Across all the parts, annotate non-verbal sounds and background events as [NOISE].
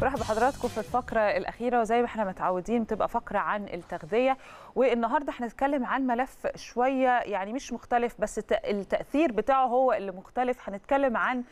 برحب بحضراتكم في الفقره الاخيره وزي ما احنا متعودين بتبقى فقره عن التغذيه والنهارده هنتكلم عن ملف شويه يعني مش مختلف بس التاثير بتاعه هو اللي مختلف هنتكلم عن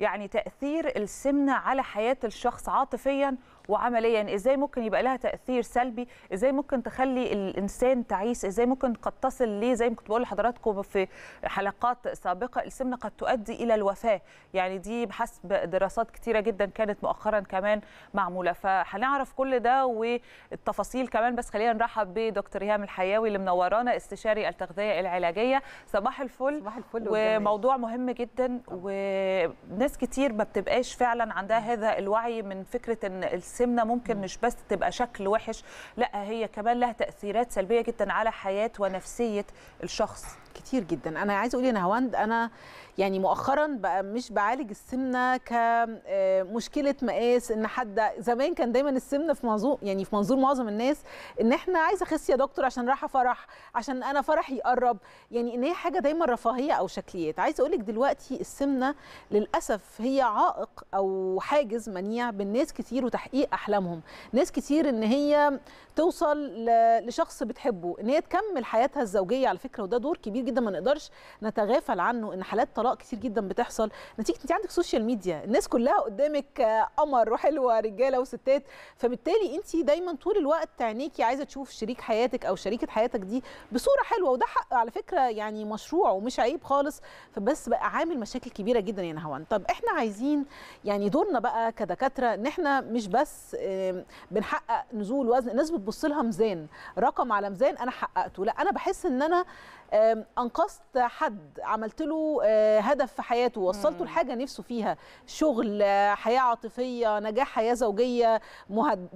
يعني تاثير السمنه على حياه الشخص عاطفيا وعمليا ازاي ممكن يبقى لها تاثير سلبي ازاي ممكن تخلي الانسان تعيس ازاي ممكن قد تصل ليه زي ما كنت بقول لحضراتكم في حلقات سابقه السمنه قد تؤدي الى الوفاه يعني دي بحسب دراسات كتيره جدا كانت مؤخرا كمان معموله فهنعرف كل ده والتفاصيل كمان بس خلينا نرحب بدكتور هيام الحياوي اللي منورانا استشاري التغذيه العلاجيه صباح الفل صباح الفل وموضوع والجميل. مهم جدا وناس كتير ما بتبقاش فعلا عندها هذا الوعي من فكره ان السمنه ممكن مش بس تبقى شكل وحش لا هي كمان لها تاثيرات سلبيه جدا على حياه ونفسيه الشخص كتير جدا انا عايزه اقول يا نهاوند انا يعني مؤخرا بقى مش بعالج السمنه كمشكله آه، مقاس ان حد زمان كان دايما السمنه في منظور يعني في منظور معظم الناس ان احنا عايزه اخس يا دكتور عشان رايحه فرح عشان انا فرحي يقرب يعني ان هي حاجه دايما رفاهيه او شكليات عايزه اقول لك دلوقتي السمنه للاسف هي عائق او حاجز منيع بالناس كتير وتحقيق احلامهم ناس كتير ان هي توصل لشخص بتحبه ان هي تكمل حياتها الزوجيه على فكره وده دور كبير كتير جدا ما نقدرش نتغافل عنه ان حالات طلاق كتير جدا بتحصل نتيجه انت عندك سوشيال ميديا الناس كلها قدامك آه، قمر وحلوه رجاله وستات فبالتالي انت دايما طول الوقت عينيكي عايزه تشوف شريك حياتك او شريكه حياتك دي بصوره حلوه وده حق على فكره يعني مشروع ومش عيب خالص فبس بقى عامل مشاكل كبيره جدا يا نهوان طب احنا عايزين يعني دورنا بقى كدكاتره ان احنا مش بس بنحقق نزول وزن الناس بتبص لها ميزان رقم على ميزان انا حققته لا انا بحس ان انا انقذت حد عملت له آه، هدف في حياته وصلته لحاجه نفسه فيها شغل حياه عاطفيه نجاح حياه زوجيه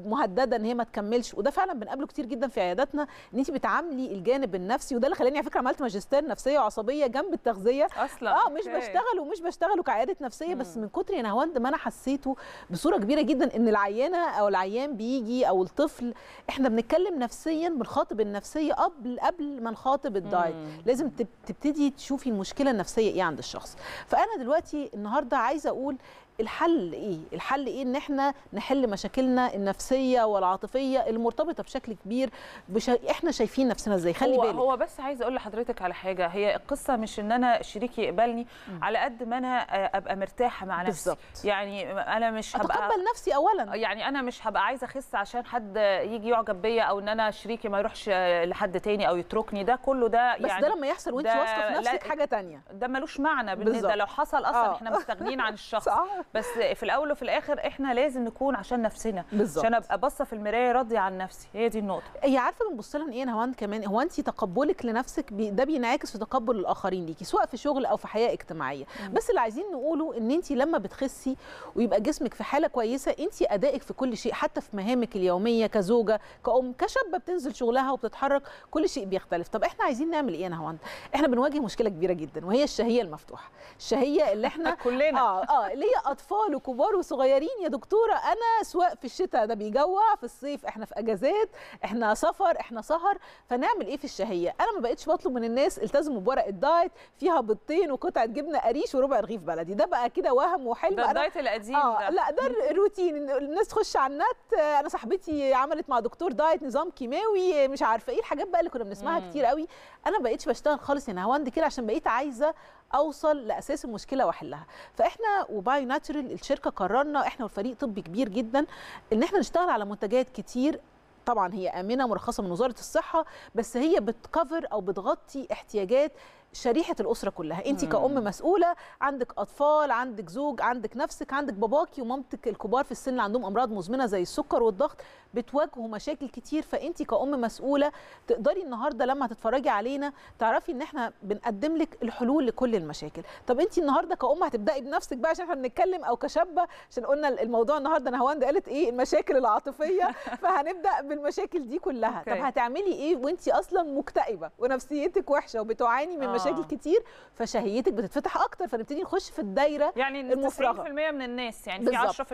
مهدده ان هي ما تكملش وده فعلا بنقابله كتير جدا في عياداتنا ان انت بتعاملي الجانب النفسي وده اللي خلاني على فكره عملت ماجستير نفسيه وعصبيه جنب التغذيه اصلا اه مش okay. بشتغل ومش بشتغله كعياده نفسيه مم. بس من كتر يا نهواند ما انا حسيته بصوره كبيره جدا ان العيانه او العيان بيجي او الطفل احنا بنتكلم نفسيا بنخاطب النفسيه قبل قبل ما نخاطب الدايت لازم لازم تبتدي تشوفي المشكله النفسيه ايه عند الشخص فانا دلوقتي النهارده عايزه اقول الحل ايه الحل ايه ان احنا نحل مشاكلنا النفسيه والعاطفيه المرتبطه بشكل كبير بش... احنا شايفين نفسنا ازاي خلي هو بالك هو بس عايزه اقول لحضرتك على حاجه هي القصه مش ان انا شريكي يقبلني على قد ما انا ابقى مرتاحه مع نفسي بالزبط. يعني انا مش هبقى اتقبل نفسي اولا آه، يعني انا مش هبقى عايزه اخس عشان حد يجي يعجب بيا او ان انا شريكي ما يروحش لحد تاني او يتركني ده كله ده يعني بس ده يعني لما بيحصل وانت واثقه في نفسك حاجه تانية ده ملوش معنى بالنسبه لو حصل اصلا آه. احنا مستغنيين عن [LAUGHS] الشخص صح. بس في الاول وفي الاخر احنا لازم نكون عشان نفسنا بالزبط. عشان ابقى باصه في المرايه راضيه عن نفسي هي دي النقطه هي عارفه بنبص لها ايه هوان كمان هو انت تقبلك لنفسك بي ده بينعكس في تقبل الاخرين ليكي سواء في شغل او في حياه اجتماعيه مم. بس اللي عايزين نقوله ان انت لما بتخسي ويبقى جسمك في حاله كويسه انت ادائك في كل شيء حتى في مهامك اليوميه كزوجه كأم كشابه بتنزل شغلها وبتتحرك كل شيء بيختلف طب احنا عايزين نعمل ايه يا نهاوند احنا بنواجه مشكله كبيره جدا وهي الشهيه المفتوحه الشهيه اللي احنا [LAUGHS] كلنا اه اه اللي هي اطفال وكبار وصغيرين يا دكتوره انا سواء في الشتاء ده بيجوع في الصيف احنا في اجازات احنا سفر احنا سهر فنعمل ايه في الشهيه انا ما بقتش بطلب من الناس التزموا بورقه دايت فيها بيضتين وقطعه جبنه قريش وربع رغيف بلدي ده بقى كده وهم وحلم ده الدايت القديم آه ده لا ده الروتين الناس تخش على النت انا صاحبتي عملت مع دكتور دايت نظام كيماوي مش عارفه ايه الحاجات بقى اللي كنا بنسمعها كتير قوي انا ما بقتش بشتغل خالص يعني هوند كده عشان بقيت عايزه اوصل لاساس المشكله واحلها فاحنا وباي ناتشرال الشركه قررنا احنا والفريق طبي كبير جدا ان احنا نشتغل على منتجات كتير طبعا هي امنه مرخصه من وزاره الصحه بس هي بتكفر او بتغطي احتياجات شريحه الاسره كلها انت كأم مسؤوله عندك اطفال عندك زوج عندك نفسك عندك باباكي ومامتك الكبار في السن اللي عندهم امراض مزمنه زي السكر والضغط بتواجهوا مشاكل كتير فانت كأم مسؤوله تقدري النهارده لما هتتفرجي علينا تعرفي ان احنا بنقدم لك الحلول لكل المشاكل طب انت النهارده كأم هتبداي بنفسك بقى عشان احنا بنتكلم او كشابه عشان قلنا الموضوع النهارده نهواند قالت ايه المشاكل العاطفيه [LAUGHS] فهنبدا بالمشاكل دي كلها طب هتعملي ايه وانت اصلا مكتئبه ونفسيتك وحشه وبتعاني من مشاكل آه. كتير فشهيتك بتتفتح اكتر فنبتدي نخش في الدايره يعني المفرغه 90% من الناس يعني في 10%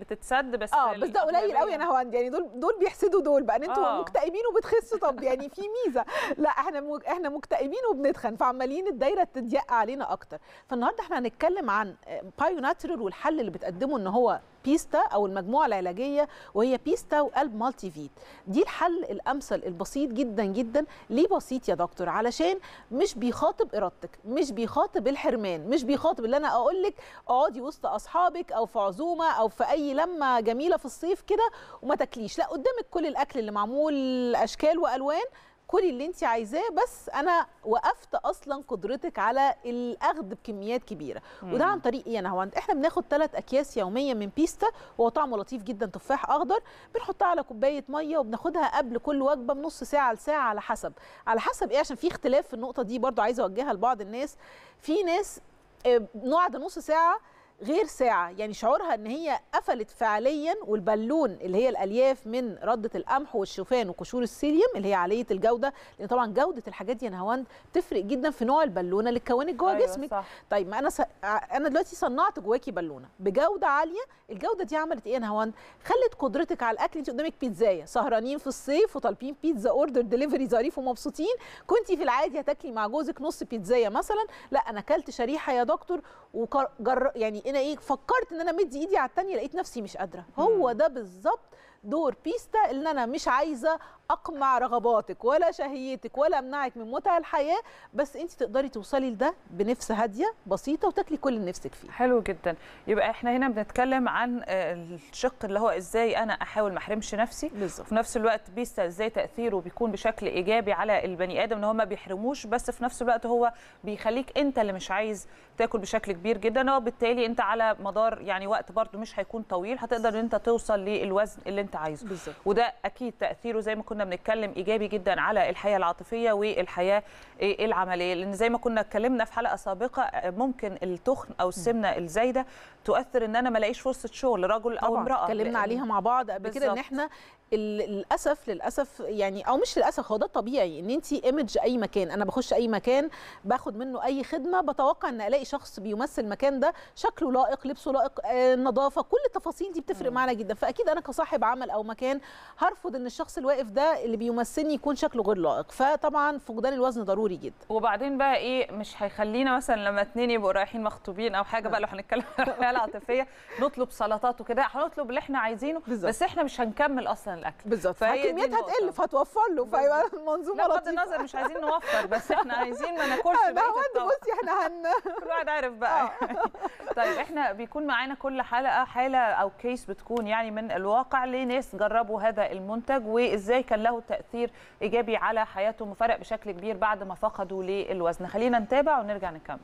بتتسد بس اه بس ده قليل قوي انا يعني هو يعني دول دول بيحسدوا دول بقى ان انتوا آه. مكتئبين وبتخسوا طب يعني في ميزه لا احنا احنا مكتئبين وبنتخن فعمالين الدايره تضيق علينا اكتر فالنهارده احنا هنتكلم عن بايو آه، والحل اللي بتقدمه ان هو بيستا او المجموعه العلاجيه وهي بيستا وقلب مالتي فيت دي الحل الامثل البسيط جدا جدا ليه بسيط يا دكتور علشان مش بيخاطب ارادتك مش بيخاطب الحرمان مش بيخاطب اللي انا اقول لك اقعدي وسط اصحابك او في عزومه او في اي لمه جميله في الصيف كده وما تاكليش لا قدامك كل الاكل اللي معمول اشكال والوان كلي اللي انت عايزاه بس انا وقفت اصلا قدرتك على الاخذ بكميات كبيره مم. وده عن طريق ايه انا هو احنا بناخد ثلاث اكياس يوميا من بيستا وهو طعمه لطيف جدا تفاح اخضر بنحطها على كوبايه ميه وبناخدها قبل كل وجبه بنص ساعه لساعه على حسب على حسب ايه عشان في اختلاف في النقطه دي برضو عايزه اوجهها لبعض الناس في ناس آه، نقعد نص ساعه غير ساعة يعني شعورها ان هي قفلت فعليا والبالون اللي هي الالياف من ردة القمح والشوفان وقشور السيليوم اللي هي عالية الجودة لان طبعا جودة الحاجات دي يا نهاوند تفرق جدا في نوع البالونة اللي اتكونت جوه أيوة جسمك صح. طيب ما انا س... انا دلوقتي صنعت جواكي بالونة بجودة عالية الجودة دي عملت ايه يا نهاوند خلت قدرتك على الاكل انت قدامك بيتزاية سهرانين في الصيف وطالبين بيتزا اوردر ديليفري ظريف ومبسوطين كنت في العادي هتاكلي مع جوزك نص بيتزاية مثلا لا انا اكلت شريحة يا دكتور وجر يعني انا ايه فكرت ان انا مدي ايدي على الثانيه لقيت نفسي مش قادره هو ده بالظبط دور بيستا ان انا مش عايزه اقمع رغباتك ولا شهيتك ولا امنعك من متع الحياه بس انت تقدري توصلي لده بنفس هاديه بسيطه وتاكلي كل اللي نفسك فيه حلو جدا يبقى احنا هنا بنتكلم عن آه، الشق اللي هو ازاي انا احاول ما احرمش نفسي بالزبط. في نفس الوقت بيستا ازاي تاثيره بيكون بشكل ايجابي على البني ادم ان هو ما بيحرموش بس في نفس الوقت هو بيخليك انت اللي مش عايز تاكل بشكل كبير جدا وبالتالي انت على مدار يعني وقت برده مش هيكون طويل هتقدر ان انت توصل للوزن اللي انت انت عايزه بالزبط. وده اكيد تاثيره زي ما كنا بنتكلم ايجابي جدا على الحياه العاطفيه والحياه إيه، العمليه لان زي ما كنا اتكلمنا في حلقه سابقه ممكن التخن او السمنه الزايده تؤثر ان انا ما الاقيش فرصه شغل رجل او امراه اتكلمنا عليها مع بعض قبل كده ان احنا للاسف للاسف يعني او مش للاسف هو ده الطبيعي ان انت ايمج اي مكان انا بخش اي مكان باخد منه اي خدمه بتوقع ان الاقي شخص بيمثل المكان ده شكله لائق لبسه لائق النظافه آه، كل التفاصيل دي بتفرق معانا جدا فاكيد انا كصاحب عمل او مكان هرفض ان الشخص الواقف ده اللي بيمثلني يكون شكله غير لائق فطبعا فقدان الوزن ضروري جدا وبعدين بقى ايه مش هيخلينا مثلا لما اتنين يبقوا رايحين مخطوبين او حاجه بقى لو هنتكلم عن العاطفيه نطلب سلطات وكده هنطلب اللي احنا عايزينه بس احنا مش هنكمل اصلا الاكل بالظبط فكميتها هتقل فتوفر له فيبقى المنظومه لطيفه بغض النظر مش عايزين نوفر بس احنا [LAUGHS] عايزين ما ناكلش بقى بصي احنا هن [LAUGHS] كل واحد عارف بقى آه. [LAUGHS] طيب احنا بيكون معانا كل حلقه حاله او كيس بتكون يعني من الواقع لناس جربوا هذا المنتج وازاي كان له تاثير ايجابي على حياتهم وفرق بشكل كبير بعد ما فقدوا للوزن خلينا نتابع ونرجع نكمل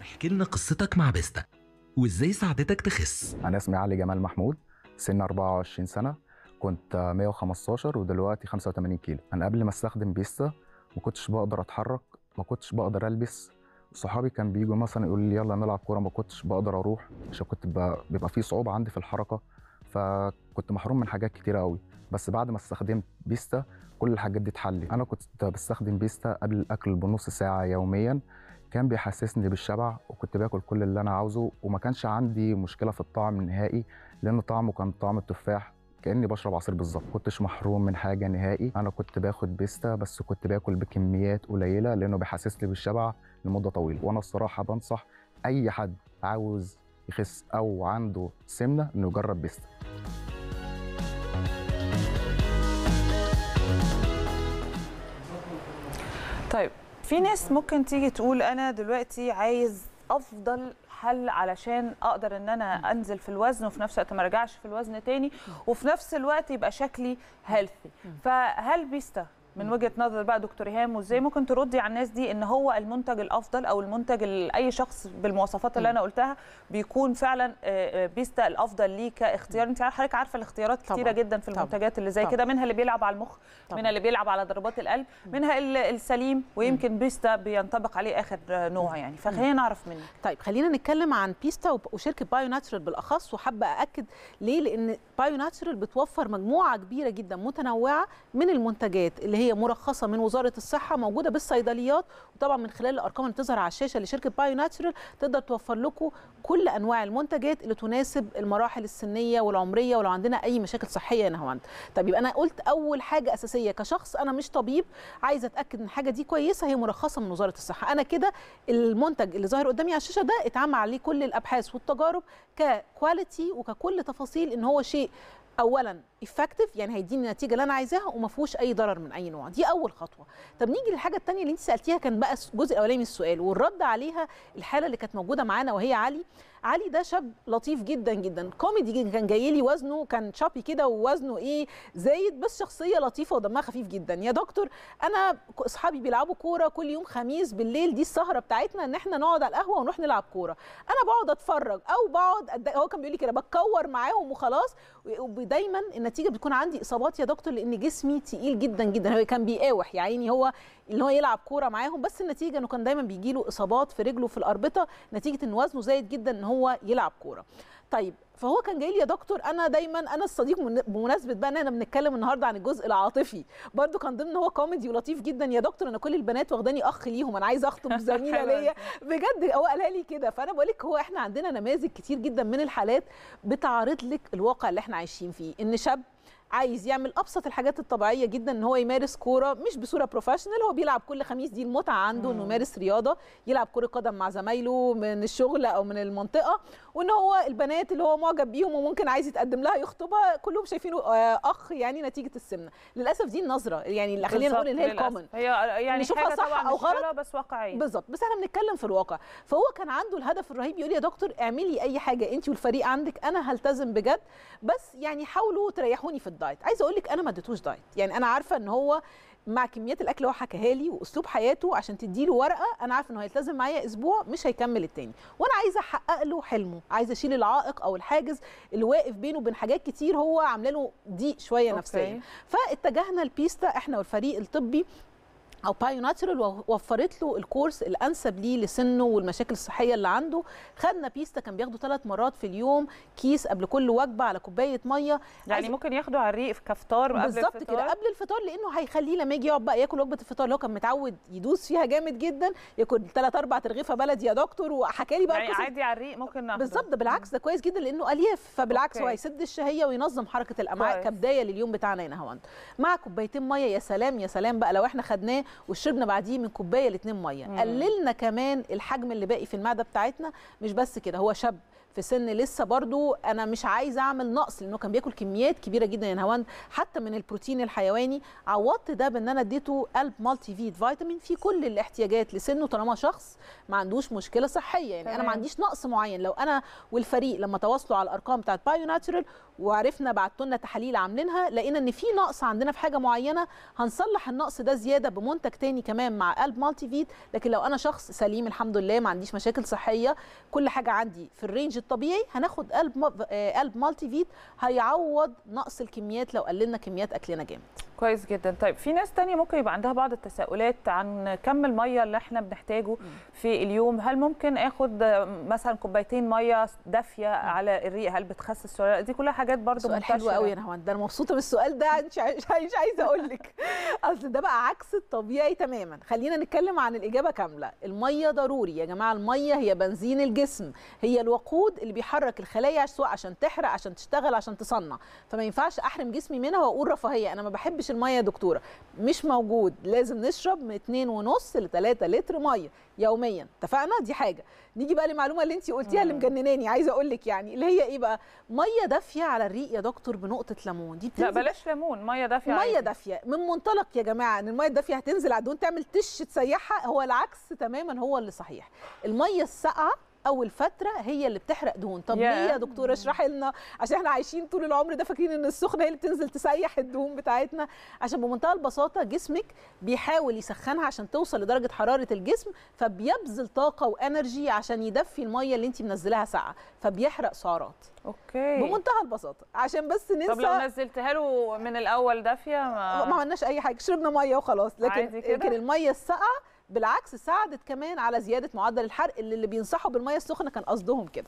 احكي لنا قصتك مع بيستا وازاي ساعدتك تخس انا اسمي علي جمال محمود سن 24 سنه كنت 115 ودلوقتي 85 كيلو انا قبل ما استخدم بيستا ما كنتش بقدر اتحرك ما كنتش بقدر البس صحابي كان بيجوا مثلا يقولوا لي يلا نلعب كوره ما كنتش بقدر اروح عشان كنت بيبقى في صعوبه عندي في الحركه فكنت محروم من حاجات كتيره قوي بس بعد ما استخدمت بيستا كل الحاجات دي اتحلت انا كنت بستخدم بيستا قبل الاكل بنص ساعه يوميا كان بيحسسني بالشبع وكنت باكل كل اللي انا عاوزه وما كانش عندي مشكله في الطعم نهائي لان طعمه كان طعم التفاح كاني بشرب عصير بالظبط كنتش محروم من حاجه نهائي انا كنت باخد بيستا بس كنت باكل بكميات قليله لانه بيحسسني بالشبع لمده طويله وانا الصراحه بنصح اي حد عاوز يخس او عنده سمنه انه يجرب بيستا طيب في ناس ممكن تيجي تقول انا دلوقتي عايز افضل حل علشان اقدر ان انا انزل في الوزن وفي نفس الوقت ما ارجعش في الوزن تاني وفي نفس الوقت يبقى شكلي هيلثي فهل بيستا من وجهه نظر بقى دكتور ايهام وازاي ممكن تردي على الناس دي ان هو المنتج الافضل او المنتج اي شخص بالمواصفات اللي انا قلتها بيكون فعلا آه، آه، بيستا الافضل ليه كاختيار انت حضرتك عارفه الاختيارات كتيره جدا في المنتجات اللي زي كده منها اللي بيلعب على المخ منها اللي بيلعب على ضربات القلب منها السليم ويمكن بيستا بينطبق عليه اخر نوع يعني فخلينا نعرف منه طيب خلينا نتكلم عن بيستا وشركه بايو ناتشرال بالاخص وحابه اكد ليه لان بايو ناتشرال بتوفر مجموعه كبيره جدا متنوعه من المنتجات اللي هي مرخصه من وزاره الصحه موجوده بالصيدليات وطبعا من خلال الارقام اللي بتظهر على الشاشه لشركه بايو ناتشورال تقدر توفر لكم كل انواع المنتجات اللي تناسب المراحل السنيه والعمريه ولو عندنا اي مشاكل صحيه هنا هوند طب يبقى انا قلت اول حاجه اساسيه كشخص انا مش طبيب عايزه اتاكد ان الحاجه دي كويسه هي مرخصه من وزاره الصحه انا كده المنتج اللي ظاهر قدامي على الشاشه ده اتعمل عليه كل الابحاث والتجارب ككواليتي وككل تفاصيل ان هو شيء اولا افكتيف يعني هيديني النتيجه اللي انا عايزاها وما فيهوش اي ضرر من اي نوع دي اول خطوه طب نيجي للحاجه الثانيه اللي انت سالتيها كان بقى الجزء الاولاني من السؤال والرد عليها الحاله اللي كانت موجوده معانا وهي علي علي ده شاب لطيف جدا جدا كوميدي كان جاي لي وزنه كان شابي كده ووزنه ايه زايد بس شخصيه لطيفه ودمها خفيف جدا يا دكتور انا اصحابي بيلعبوا كوره كل يوم خميس بالليل دي السهره بتاعتنا ان احنا نقعد على القهوه ونروح نلعب كوره انا بقعد اتفرج او بقعد هو كان بيقول لي كده بتكور معاهم وخلاص ودايما النتيجه بتكون عندي اصابات يا دكتور لان جسمي تقيل جدا جدا هو كان بيقاوح يا عيني هو اللي هو يلعب كوره معاهم بس النتيجه انه كان دايما بيجي له اصابات في رجله في الاربطه نتيجه ان وزنه زايد جدا ان هو يلعب كوره طيب فهو كان جاي لي يا دكتور انا دايما انا الصديق بمناسبه بقى ان احنا بنتكلم النهارده عن الجزء العاطفي برده كان ضمن هو كوميدي ولطيف جدا يا دكتور انا كل البنات واخداني اخ ليهم انا عايزه اخطب [LAUGHS] زميله ليا بجد هو قالها لي كده فانا بقول لك هو احنا عندنا نماذج كتير جدا من الحالات بتعرض لك الواقع اللي احنا عايشين فيه ان شاب عايز يعمل ابسط الحاجات الطبيعيه جدا ان هو يمارس كوره مش بصوره بروفيشنال هو بيلعب كل خميس دي المتعه عنده انه يمارس رياضه يلعب كره قدم مع زمايله من الشغل او من المنطقه وان هو البنات اللي هو معجب بيهم وممكن عايز يتقدم لها يخطبها كلهم شايفينه آه، اخ يعني نتيجه السمنه للاسف دي النظره يعني اللي خلينا نقول ان هي الكومن هي آه، يعني حاجه صح او غلط بس واقعيه بالظبط بس احنا بنتكلم في الواقع فهو كان عنده الهدف الرهيب يقول يا دكتور اعملي اي حاجه انت والفريق عندك انا هلتزم بجد بس يعني حاولوا تريحوني في الدنيا الدايت عايزه اقول لك انا ما اديتوش دايت يعني انا عارفه ان هو مع كميات الاكل هو حكاها لي واسلوب حياته عشان تدي له ورقه انا عارفه انه هيلتزم معايا اسبوع مش هيكمل التاني وانا عايزه احقق له حلمه عايزه اشيل العائق او الحاجز اللي واقف بينه وبين حاجات كتير هو عامله له ضيق شويه نفسيا فاتجهنا البيستا احنا والفريق الطبي او بايو ناتشرال ووفرت له الكورس الانسب ليه لسنه والمشاكل الصحيه اللي عنده خدنا بيستا كان بياخده ثلاث مرات في اليوم كيس قبل كل وجبه على كوبايه ميه يعني ممكن ياخده على الريق كفطار قبل الفطار بالظبط كده قبل الفطار لانه هيخليه لما يجي يقعد بقى ياكل وجبه الفطار اللي هو كان متعود يدوس فيها جامد جدا ياكل ثلاث اربع ترغيفه بلدي يا دكتور وحكى لي بقى يعني عادي على الريق ممكن ناخده بالظبط بالعكس ده كويس جدا لانه الياف فبالعكس هو هيسد الشهيه وينظم حركه الامعاء كبدايه لليوم بتاعنا هنا مع كوبايتين ميه يا سلام يا سلام بقى لو احنا خدناه وشربنا بعديه من كوبايه لاتنين ميه مم. قللنا كمان الحجم اللي باقي في المعده بتاعتنا مش بس كده هو شاب في سن لسه برضو انا مش عايزه اعمل نقص لانه كان بياكل كميات كبيره جدا يا نهاوند حتى من البروتين الحيواني عوضت ده بان انا اديته قلب مالتي فيت فيتامين في كل الاحتياجات لسنه طالما شخص ما عندوش مشكله صحيه يعني تمام. انا ما عنديش نقص معين لو انا والفريق لما تواصلوا على الارقام بتاعت بايو ناتشورال وعرفنا بعتوا لنا تحاليل عاملينها لقينا ان في نقص عندنا في حاجه معينه هنصلح النقص ده زياده بمنتج تاني كمان مع قلب مالتي فيت لكن لو انا شخص سليم الحمد لله ما عنديش مشاكل صحيه كل حاجه عندي في الرينج الطبيعي هناخد قلب آه، قلب مالتي فيت هيعوض نقص الكميات لو قللنا كميات اكلنا جامد كويس جدا طيب في ناس تانية ممكن يبقى عندها بعض التساؤلات عن كم المية اللي احنا بنحتاجه في اليوم هل ممكن اخد مثلا كوبايتين مية دافية على الريق هل بتخسس السعرات دي كلها حاجات برضو سؤال حلو قوي انا ده انا مبسوطه بالسؤال ده مش عايزه اقول لك [LAUGHS] اصل ده بقى عكس الطبيعي تماما خلينا نتكلم عن الاجابه كامله الميه ضروري يا جماعه الميه هي بنزين الجسم هي الوقود اللي بيحرك الخلايا سواء عشان تحرق عشان تشتغل عشان تصنع فما ينفعش احرم جسمي منها واقول رفاهيه انا ما بحبش الميه يا دكتوره مش موجود لازم نشرب من 2 ونص ل 3 لتر ميه يوميا اتفقنا دي حاجه نيجي بقى للمعلومه اللي انت قلتيها اللي مجنناني عايزه اقول لك يعني اللي هي ايه بقى ميه دافيه على الريق يا دكتور بنقطه ليمون دي بتنزل لا بلاش ليمون ميه دافيه ميه دافيه من منطلق يا جماعه ان الميه الدافيه هتنزل على الدهون تعمل تش تسيحها هو العكس تماما هو اللي صحيح الميه الساقعه اول فتره هي اللي بتحرق دهون طب yeah. ليه يا دكتوره اشرحي لنا عشان احنا عايشين طول العمر ده فاكرين ان السخنه هي اللي بتنزل تسيح الدهون بتاعتنا عشان بمنتهى البساطه جسمك بيحاول يسخنها عشان توصل لدرجه حراره الجسم فبيبذل طاقه وانرجي عشان يدفي الميه اللي انت منزلاها ساقعه فبيحرق سعرات اوكي بمنتهى البساطه عشان بس ننسى طب لو نزلتها له من الاول دافيه ما ما عملناش اي حاجه شربنا ميه وخلاص لكن لكن الميه الساقعه بالعكس ساعدت كمان على زياده معدل الحرق اللي, اللي بينصحوا بالميه السخنه كان قصدهم كده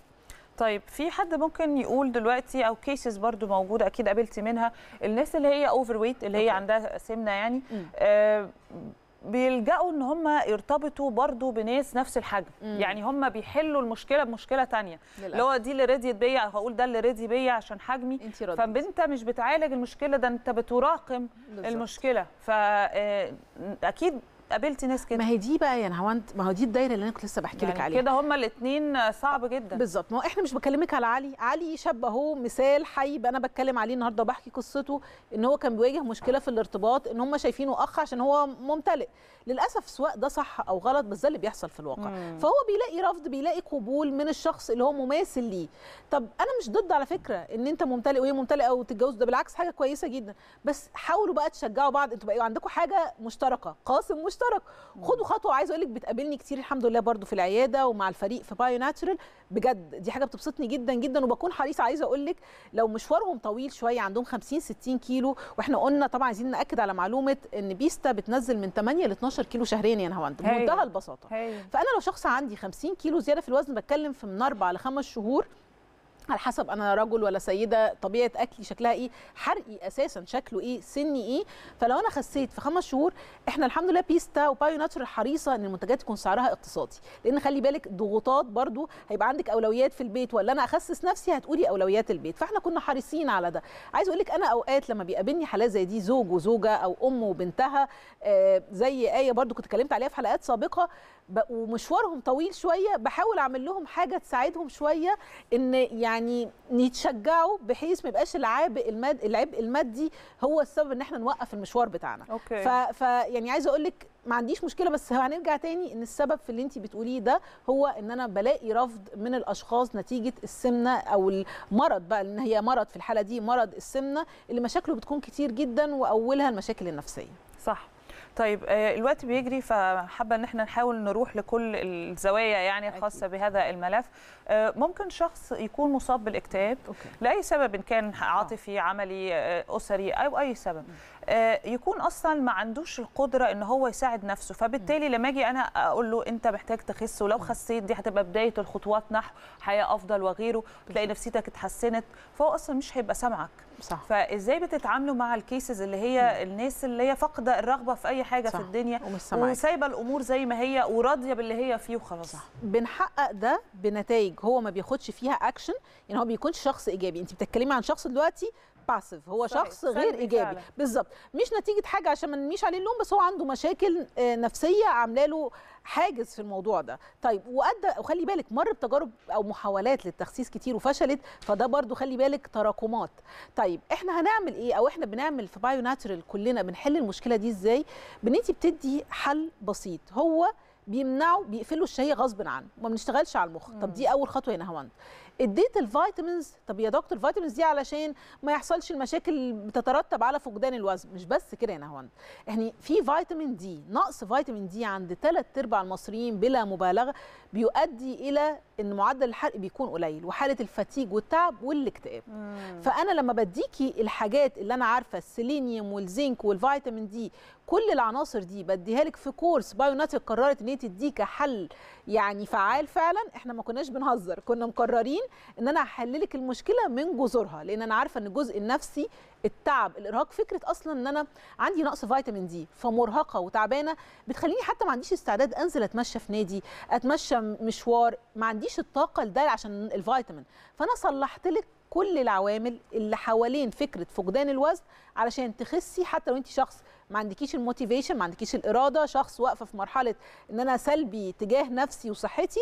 طيب في حد ممكن يقول دلوقتي او كيسز برضو موجوده اكيد قابلتي منها الناس اللي هي اوفر ويت اللي هي عندها سمنه يعني آه، بيلجأوا ان هم يرتبطوا برضو بناس نفس الحجم مم. يعني هم بيحلوا المشكله بمشكله تانية اللي هو دي اللي رضيت بيا هقول ده اللي رضي بيا عشان حجمي فانت مش بتعالج المشكله ده انت بتراقم بالزبط. المشكله فاكيد آه، قابلتي ناس كده ما هي دي بقى يعني هو ما هو دي الدايره اللي انا كنت لسه بحكي يعني لك عليها كده هما الاثنين صعب جدا بالظبط ما هو احنا مش بكلمك على علي علي شاب اهو مثال حي انا بتكلم عليه النهارده وبحكي قصته ان هو كان بيواجه مشكله في الارتباط ان هم شايفينه اخ عشان هو ممتلئ للاسف سواء ده صح او غلط بس ده اللي بيحصل في الواقع مم. فهو بيلاقي رفض بيلاقي قبول من الشخص اللي هو مماثل ليه طب انا مش ضد على فكره ان انت ممتلئ وهي ممتلئه وتتجوز ده بالعكس حاجه كويسه جدا بس حاولوا بقى تشجعوا بعض انتوا بقى عندكم حاجه مشتركه قاسم مشترك مشترك خدوا خطوه عايز اقول لك بتقابلني كتير الحمد لله برضو في العياده ومع الفريق في بايو ناتشرال بجد دي حاجه بتبسطني جدا جدا وبكون حريصه عايزه اقول لك لو مشوارهم طويل شويه عندهم 50 60 كيلو واحنا قلنا طبعا عايزين ناكد على معلومه ان بيستا بتنزل من 8 ل 12 كيلو شهريا يا نهاوند بمنتهى البساطه هي. فانا لو شخص عندي 50 كيلو زياده في الوزن بتكلم في من 4 ل 5 شهور على حسب انا رجل ولا سيده طبيعه اكلي شكلها ايه حرقي اساسا شكله ايه سني ايه فلو انا خسيت في خمس شهور احنا الحمد لله بيستا وبايو ناتشر حريصه ان المنتجات تكون سعرها اقتصادي لان خلي بالك ضغوطات برضو هيبقى عندك اولويات في البيت ولا انا اخسس نفسي هتقولي اولويات البيت فاحنا كنا حريصين على ده عايز اقول لك انا اوقات لما بيقابلني حالات زي دي زوج وزوجه او ام وبنتها آه زي ايه برضو كنت اتكلمت عليها في حلقات سابقه ومشوارهم طويل شويه بحاول اعمل لهم حاجه تساعدهم شويه ان يعني يتشجعوا بحيث ما يبقاش العبء المادي, العبء المادي هو السبب ان احنا نوقف المشوار بتاعنا أوكي. ف... ف يعني عايزه اقول لك ما عنديش مشكله بس هنرجع تاني ان السبب في اللي انت بتقوليه ده هو ان انا بلاقي رفض من الاشخاص نتيجه السمنه او المرض بقى لان هي مرض في الحاله دي مرض السمنه اللي مشاكله بتكون كتير جدا واولها المشاكل النفسيه صح طيب آه، الوقت بيجري فحابه ان احنا نحاول نروح لكل الزوايا يعني الخاصه بهذا الملف آه، ممكن شخص يكون مصاب بالاكتئاب لاي سبب ان كان آه. عاطفي عملي اسري او اي سبب آه، يكون اصلا ما عندوش القدره ان هو يساعد نفسه فبالتالي لما اجي انا اقول له انت محتاج تخس ولو خسيت دي هتبقى بدايه الخطوات نحو حياه افضل وغيره تلاقي نفسيتك اتحسنت فهو اصلا مش هيبقى سامعك صح فازاي بتتعاملوا مع الكيسز اللي هي الناس اللي هي فاقده الرغبه في اي حاجه صح. في الدنيا وسايبه الامور زي ما هي وراضيه باللي هي فيه وخلاص صح. بنحقق ده بنتائج هو ما بياخدش فيها اكشن يعني هو بيكون شخص ايجابي انت بتتكلمي عن شخص دلوقتي باسيف هو صحيح. شخص غير ايجابي بالظبط مش نتيجه حاجه عشان ما نميش عليه اللوم بس هو عنده مشاكل آه، نفسيه عامله له حاجز في الموضوع ده طيب وادى وخلي بالك مر بتجارب او محاولات للتخسيس كتير وفشلت فده برضو خلي بالك تراكمات طيب احنا هنعمل ايه او احنا بنعمل في بايو ناتشرال كلنا بنحل المشكله دي ازاي بان انت بتدي حل بسيط هو بيمنعوا بيقفلوا الشهيه غصب عنه ما بنشتغلش على المخ طب دي اول خطوه هنا هوند اديت الفيتامينز طب يا دكتور فيتامينز دي علشان ما يحصلش المشاكل اللي بتترتب على فقدان الوزن مش بس كده يا نهاوند يعني في فيتامين دي نقص فيتامين دي عند ثلاث ارباع المصريين بلا مبالغه بيؤدي الى ان معدل الحرق بيكون قليل وحاله الفتيج والتعب والاكتئاب فانا لما بديكي الحاجات اللي انا عارفه السيلينيوم والزنك والفيتامين دي كل العناصر دي بديها لك في كورس بايوناتيك قررت ان هي تديك حل يعني فعال فعلا احنا ما كناش بنهزر كنا مقررين ان انا هحل لك المشكله من جذورها لان انا عارفه ان الجزء النفسي التعب الارهاق فكره اصلا ان انا عندي نقص فيتامين دي فمرهقه وتعبانه بتخليني حتى ما عنديش استعداد انزل اتمشى في نادي اتمشى مشوار ما عنديش الطاقه لده عشان الفيتامين فانا صلحت لك كل العوامل اللي حوالين فكره فقدان الوزن علشان تخسي حتى لو انت شخص ما عندكيش الموتيفيشن ما عندكيش الاراده شخص واقفه في مرحله ان انا سلبي تجاه نفسي وصحتي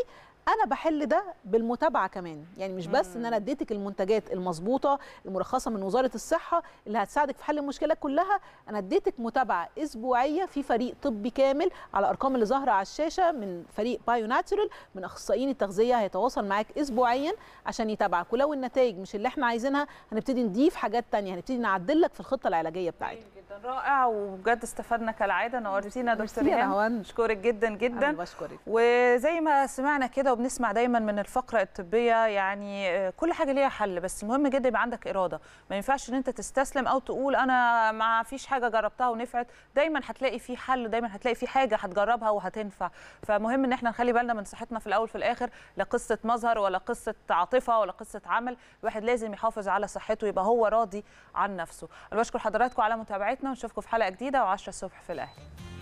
انا بحل ده بالمتابعه كمان يعني مش بس ان انا اديتك المنتجات المظبوطه المرخصه من وزاره الصحه اللي هتساعدك في حل المشكله كلها انا اديتك متابعه اسبوعيه في فريق طبي كامل على ارقام اللي ظاهره على الشاشه من فريق بايو ناتشورال من اخصائيين التغذيه هيتواصل معاك اسبوعيا عشان يتابعك ولو النتائج مش اللي احنا عايزينها هنبتدي نضيف حاجات ثانيه هنبتدي نعدل لك في الخطه العلاجيه بتاعتك رائع وبجد استفدنا كالعاده نورتينا دكتور ريهام بشكرك جدا جدا بشكرك وزي ما سمعنا كده وبنسمع دايما من الفقره الطبيه يعني آه، كل حاجه ليها حل بس المهم جدا يبقى عندك اراده ما ينفعش ان انت تستسلم او تقول انا ما فيش حاجه جربتها ونفعت دايما هتلاقي في حل دايما هتلاقي في حاجه هتجربها وهتنفع فمهم ان احنا نخلي بالنا من صحتنا في الاول في الاخر لا قصه مظهر ولا قصه عاطفه ولا قصه عمل الواحد لازم يحافظ على صحته يبقى هو راضي عن نفسه انا بشكر حضراتكم على متابعتكم حلقتنا ونشوفكم في حلقه جديده وعشرة الصبح في الاهلي